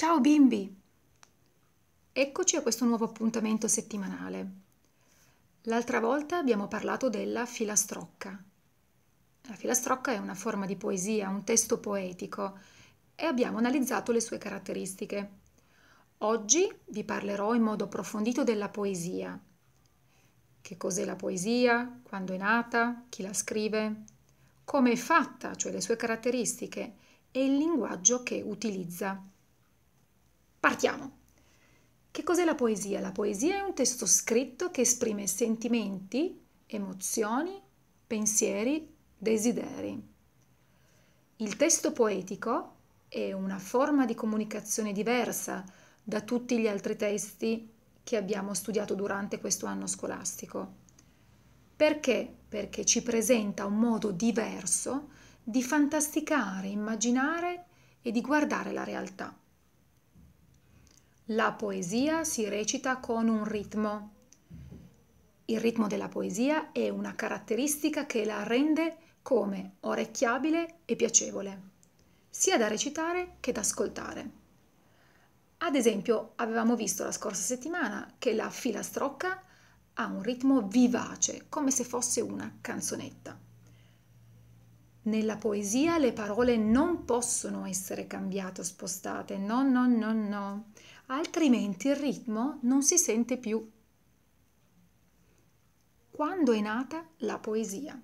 Ciao bimbi! Eccoci a questo nuovo appuntamento settimanale. L'altra volta abbiamo parlato della filastrocca. La filastrocca è una forma di poesia, un testo poetico e abbiamo analizzato le sue caratteristiche. Oggi vi parlerò in modo approfondito della poesia. Che cos'è la poesia? Quando è nata? Chi la scrive? Come è fatta, cioè le sue caratteristiche e il linguaggio che utilizza. Partiamo. Che cos'è la poesia? La poesia è un testo scritto che esprime sentimenti, emozioni, pensieri, desideri. Il testo poetico è una forma di comunicazione diversa da tutti gli altri testi che abbiamo studiato durante questo anno scolastico. Perché? Perché ci presenta un modo diverso di fantasticare, immaginare e di guardare la realtà. La poesia si recita con un ritmo. Il ritmo della poesia è una caratteristica che la rende come orecchiabile e piacevole, sia da recitare che da ascoltare. Ad esempio, avevamo visto la scorsa settimana che la filastrocca ha un ritmo vivace, come se fosse una canzonetta. Nella poesia le parole non possono essere cambiate o spostate, no, no, no, no altrimenti il ritmo non si sente più. Quando è nata la poesia?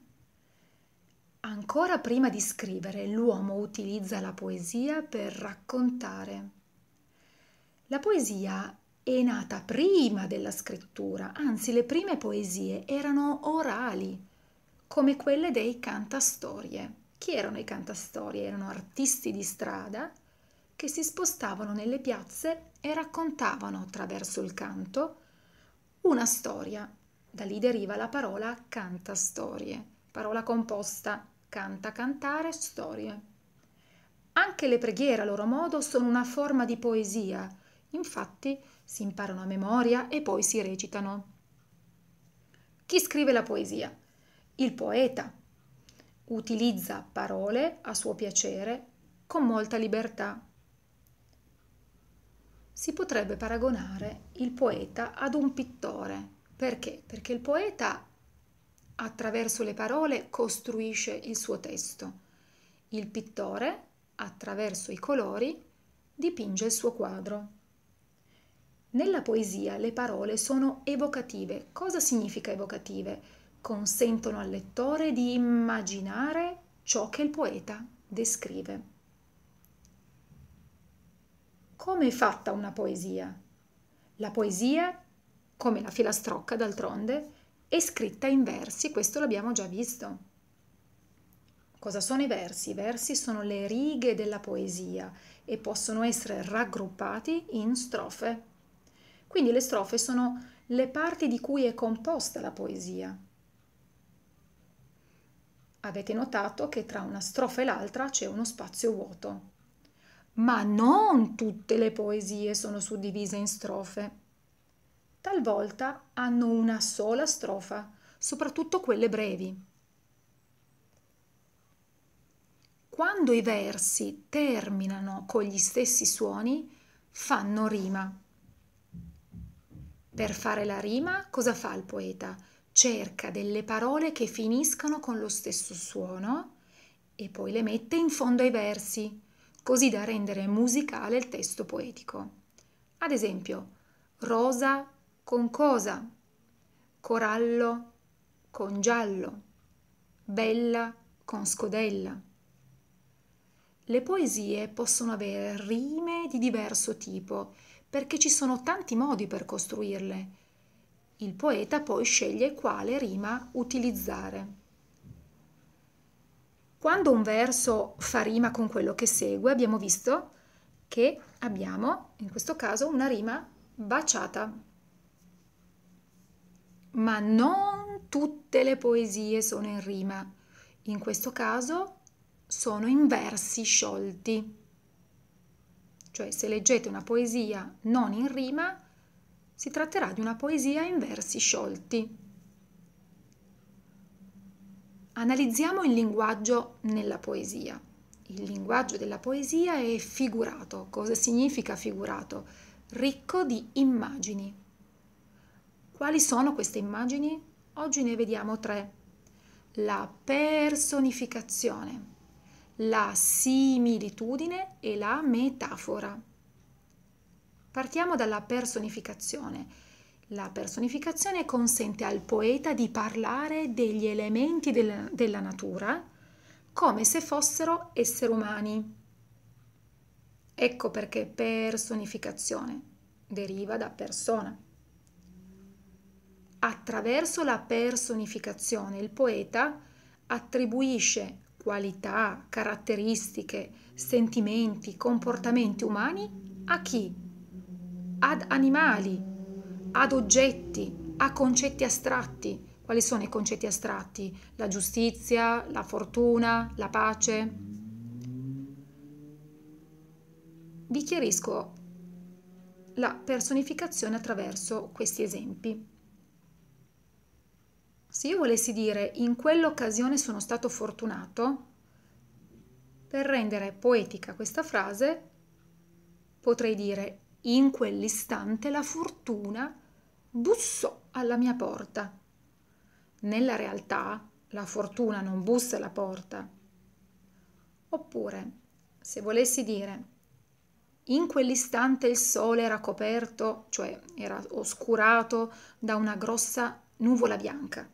Ancora prima di scrivere, l'uomo utilizza la poesia per raccontare. La poesia è nata prima della scrittura, anzi le prime poesie erano orali, come quelle dei cantastorie. Chi erano i cantastorie? Erano artisti di strada che si spostavano nelle piazze e raccontavano attraverso il canto una storia. Da lì deriva la parola canta storie, parola composta canta cantare storie. Anche le preghiere a loro modo sono una forma di poesia, infatti si imparano a memoria e poi si recitano. Chi scrive la poesia? Il poeta. Utilizza parole a suo piacere con molta libertà si potrebbe paragonare il poeta ad un pittore. Perché? Perché il poeta attraverso le parole costruisce il suo testo. Il pittore attraverso i colori dipinge il suo quadro. Nella poesia le parole sono evocative. Cosa significa evocative? Consentono al lettore di immaginare ciò che il poeta descrive. Come è fatta una poesia? La poesia, come la filastrocca d'altronde, è scritta in versi, questo l'abbiamo già visto. Cosa sono i versi? I versi sono le righe della poesia e possono essere raggruppati in strofe. Quindi le strofe sono le parti di cui è composta la poesia. Avete notato che tra una strofa e l'altra c'è uno spazio vuoto ma non tutte le poesie sono suddivise in strofe. Talvolta hanno una sola strofa, soprattutto quelle brevi. Quando i versi terminano con gli stessi suoni, fanno rima. Per fare la rima, cosa fa il poeta? Cerca delle parole che finiscano con lo stesso suono e poi le mette in fondo ai versi così da rendere musicale il testo poetico. Ad esempio, rosa con cosa, corallo con giallo, bella con scodella. Le poesie possono avere rime di diverso tipo perché ci sono tanti modi per costruirle. Il poeta poi sceglie quale rima utilizzare. Quando un verso fa rima con quello che segue, abbiamo visto che abbiamo, in questo caso, una rima baciata. Ma non tutte le poesie sono in rima. In questo caso sono in versi sciolti. Cioè, se leggete una poesia non in rima, si tratterà di una poesia in versi sciolti. Analizziamo il linguaggio nella poesia. Il linguaggio della poesia è figurato. Cosa significa figurato? Ricco di immagini. Quali sono queste immagini? Oggi ne vediamo tre. La personificazione, la similitudine e la metafora. Partiamo dalla personificazione. La personificazione consente al poeta di parlare degli elementi del, della natura come se fossero esseri umani. Ecco perché personificazione deriva da persona. Attraverso la personificazione il poeta attribuisce qualità, caratteristiche, sentimenti, comportamenti umani a chi? Ad animali, ad oggetti, a concetti astratti. Quali sono i concetti astratti? La giustizia, la fortuna, la pace. Vi chiarisco la personificazione attraverso questi esempi. Se io volessi dire in quell'occasione sono stato fortunato, per rendere poetica questa frase potrei dire in quell'istante la fortuna bussò alla mia porta. Nella realtà la fortuna non bussa alla porta. Oppure, se volessi dire, in quell'istante il sole era coperto, cioè era oscurato da una grossa nuvola bianca.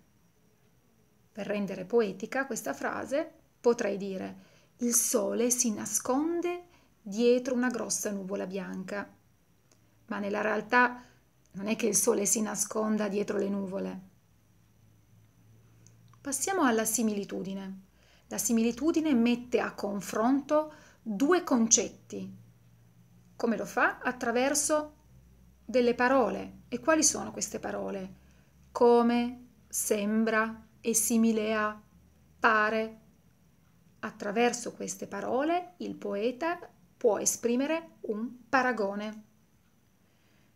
Per rendere poetica questa frase potrei dire il sole si nasconde dietro una grossa nuvola bianca. Ma nella realtà non è che il sole si nasconda dietro le nuvole. Passiamo alla similitudine. La similitudine mette a confronto due concetti. Come lo fa? Attraverso delle parole. E quali sono queste parole? Come, sembra, è simile a, pare. Attraverso queste parole il poeta può esprimere un paragone.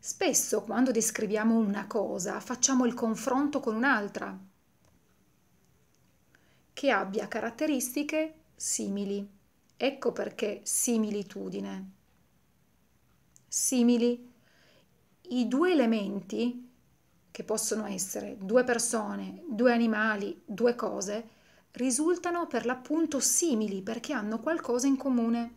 Spesso quando descriviamo una cosa facciamo il confronto con un'altra che abbia caratteristiche simili. Ecco perché similitudine. Simili. I due elementi, che possono essere due persone, due animali, due cose, risultano per l'appunto simili perché hanno qualcosa in comune.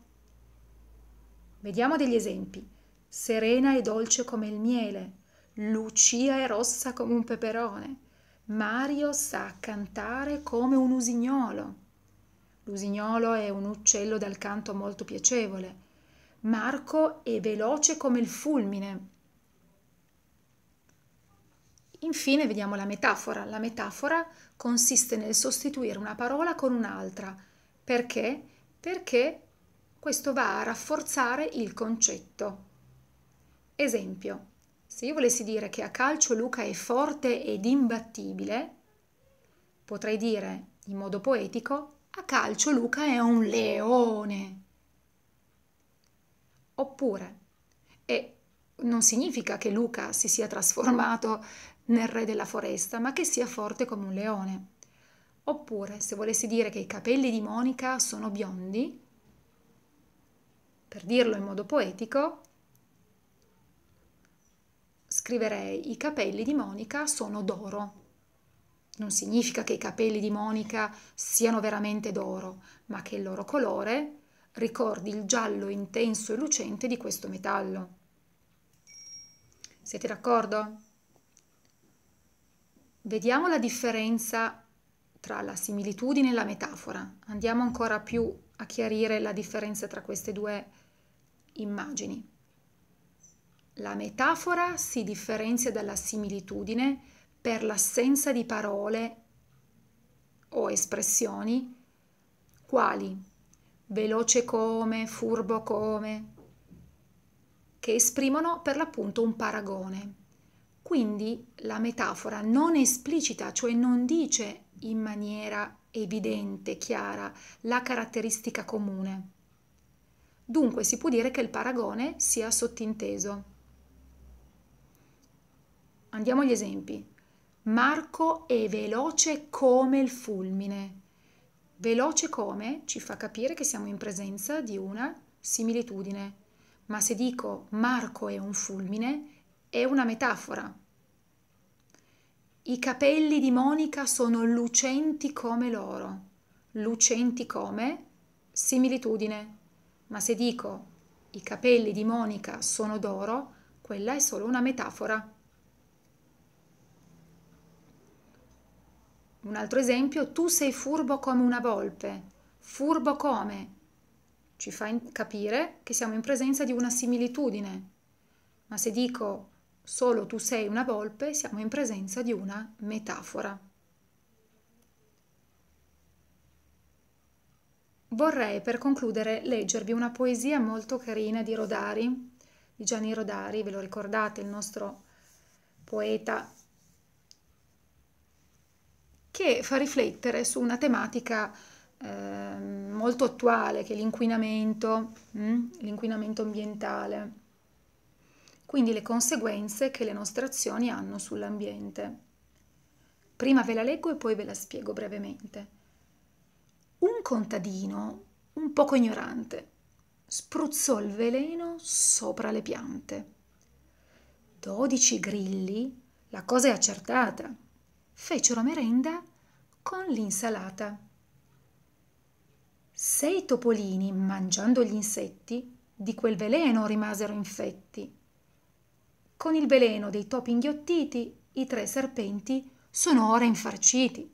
Vediamo degli esempi serena e dolce come il miele, Lucia è rossa come un peperone, Mario sa cantare come un usignolo. L'usignolo è un uccello dal canto molto piacevole. Marco è veloce come il fulmine. Infine vediamo la metafora. La metafora consiste nel sostituire una parola con un'altra. Perché? Perché questo va a rafforzare il concetto. Esempio, se io volessi dire che a calcio Luca è forte ed imbattibile, potrei dire in modo poetico, a calcio Luca è un leone. Oppure, e non significa che Luca si sia trasformato nel re della foresta, ma che sia forte come un leone. Oppure, se volessi dire che i capelli di Monica sono biondi, per dirlo in modo poetico, scriverei i capelli di Monica sono d'oro. Non significa che i capelli di Monica siano veramente d'oro, ma che il loro colore ricordi il giallo intenso e lucente di questo metallo. Siete d'accordo? Vediamo la differenza tra la similitudine e la metafora. Andiamo ancora più a chiarire la differenza tra queste due immagini. La metafora si differenzia dalla similitudine per l'assenza di parole o espressioni quali veloce come, furbo come, che esprimono per l'appunto un paragone. Quindi la metafora non esplicita, cioè non dice in maniera evidente, chiara, la caratteristica comune. Dunque si può dire che il paragone sia sottinteso. Andiamo agli esempi. Marco è veloce come il fulmine. Veloce come ci fa capire che siamo in presenza di una similitudine. Ma se dico Marco è un fulmine, è una metafora. I capelli di Monica sono lucenti come l'oro. Lucenti come? Similitudine. Ma se dico i capelli di Monica sono d'oro, quella è solo una metafora. Un altro esempio, tu sei furbo come una volpe. Furbo come? Ci fa capire che siamo in presenza di una similitudine. Ma se dico solo tu sei una volpe, siamo in presenza di una metafora. Vorrei per concludere leggervi una poesia molto carina di Rodari, di Gianni Rodari, ve lo ricordate, il nostro poeta che fa riflettere su una tematica eh, molto attuale che è l'inquinamento, mm? l'inquinamento ambientale, quindi le conseguenze che le nostre azioni hanno sull'ambiente. Prima ve la leggo e poi ve la spiego brevemente. Un contadino, un poco ignorante, spruzzò il veleno sopra le piante. Dodici grilli, la cosa è accertata fecero merenda con l'insalata. Sei topolini, mangiando gli insetti, di quel veleno rimasero infetti. Con il veleno dei topi inghiottiti, i tre serpenti sono ora infarciti.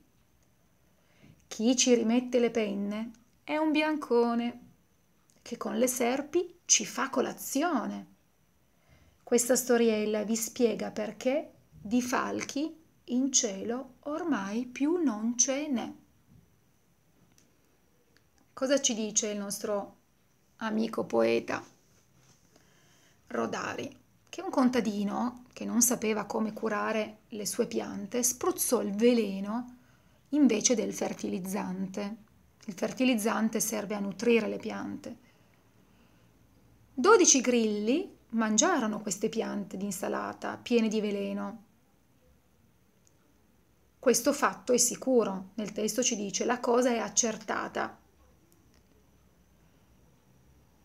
Chi ci rimette le penne è un biancone che con le serpi ci fa colazione. Questa storiella vi spiega perché di falchi in cielo ormai più non ce n'è. Cosa ci dice il nostro amico poeta Rodari? Che un contadino che non sapeva come curare le sue piante spruzzò il veleno invece del fertilizzante. Il fertilizzante serve a nutrire le piante. Dodici grilli mangiarono queste piante di insalata piene di veleno questo fatto è sicuro, nel testo ci dice la cosa è accertata.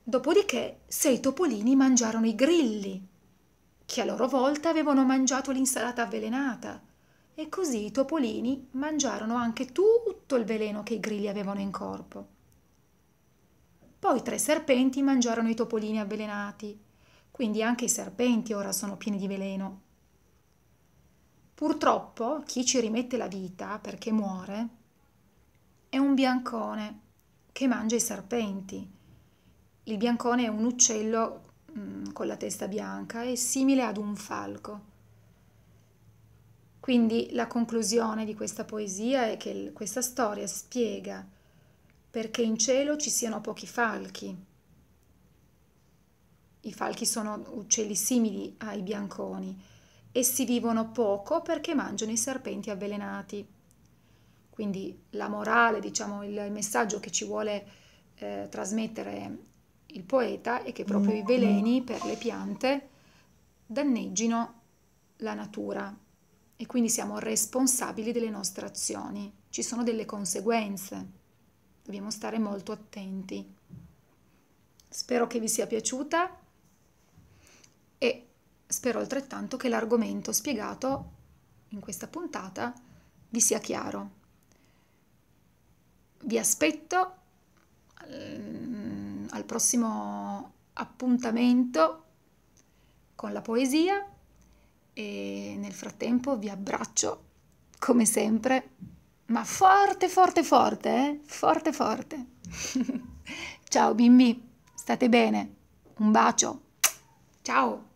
Dopodiché sei topolini mangiarono i grilli, che a loro volta avevano mangiato l'insalata avvelenata. E così i topolini mangiarono anche tutto il veleno che i grilli avevano in corpo. Poi tre serpenti mangiarono i topolini avvelenati, quindi anche i serpenti ora sono pieni di veleno. Purtroppo chi ci rimette la vita perché muore è un biancone che mangia i serpenti. Il biancone è un uccello mh, mm, con la testa bianca e simile ad un falco. Quindi la conclusione di questa poesia è che questa storia spiega perché in cielo ci siano pochi falchi. I falchi sono uccelli simili ai bianconi Essi vivono poco perché mangiano i serpenti avvelenati. Quindi la morale, diciamo, il messaggio che ci vuole eh, trasmettere il poeta è che proprio i mm. veleni per le piante danneggino la natura e quindi siamo responsabili delle nostre azioni. Ci sono delle conseguenze, dobbiamo stare molto attenti. Spero che vi sia piaciuta e Spero altrettanto che l'argomento spiegato in questa puntata vi sia chiaro. Vi aspetto mm, al prossimo appuntamento con la poesia e nel frattempo vi abbraccio come sempre, ma forte, forte, forte, eh? forte, forte. Ciao bimbi, state bene, un bacio, ciao!